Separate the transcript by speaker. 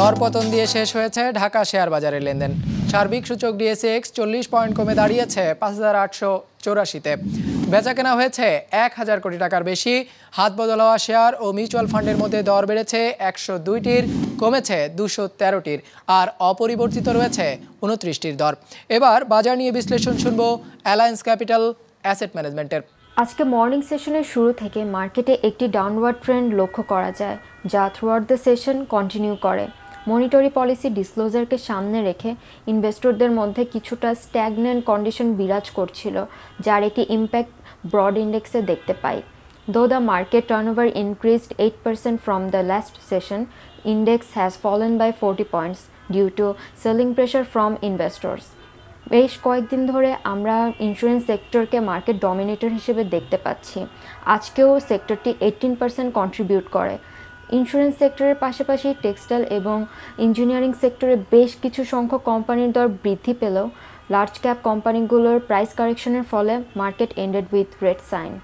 Speaker 1: দরপতন দিয়ে শেষ হয়েছে ঢাকা শেয়ার বাজারের লেনদেন সার্বিক সূচক ডিএসএক্স চল্লিশ পয়েন্ট কমে দাঁড়িয়েছে পাঁচ হাজার আটশো চৌরাশিতে বেচা কেনা হয়েছে এক হাজার কোটি টাকার বেশি হাত বদল হওয়া শেয়ার ও মিউচুয়াল ফান্ডের মধ্যে দর বেড়েছে একশো দুইটির কমেছে দুশো তেরোটির আর অপরিবর্তিত রয়েছে উনত্রিশটির দর এবার বাজার নিয়ে বিশ্লেষণ শুনব অ্যালায়েন্স ক্যাপিটাল অ্যাসেট ম্যানেজমেন্টের
Speaker 2: আজকে মর্নিং সেশনের শুরু থেকে মার্কেটে একটি ডাউনওয়ার্ড ট্রেন্ড লক্ষ্য করা যায় যা throughout the session continue করে মনিটরি পলিসি ডিসক্লোজারকে সামনে রেখে ইনভেস্টরদের মধ্যে কিছুটা স্ট্যাগনেন্ট কন্ডিশন বিরাজ করছিল যার একটি ইম্প্যাক্ট ব্রড ইন্ডেক্সে দেখতে পাই Though the market turnover eight 8% from the last session index has fallen by forty points due to selling pressure from investors বেশ কয়েকদিন ধরে আমরা ইন্স্যুরেন্স সেক্টরকে মার্কেট ডমিনেটর হিসেবে দেখতে পাচ্ছি আজকেও সেক্টরটি এইটিন পার্সেন্ট কন্ট্রিবিউট করে ইন্স্যুরেন্স সেক্টরের পাশাপাশি টেক্সটাইল এবং ইঞ্জিনিয়ারিং সেক্টরে বেশ কিছু সংখ্যক কোম্পানির দর বৃদ্ধি পেলেও লার্জ ক্যাপ কোম্পানিগুলোর প্রাইস কারেকশনের ফলে market ended with red sign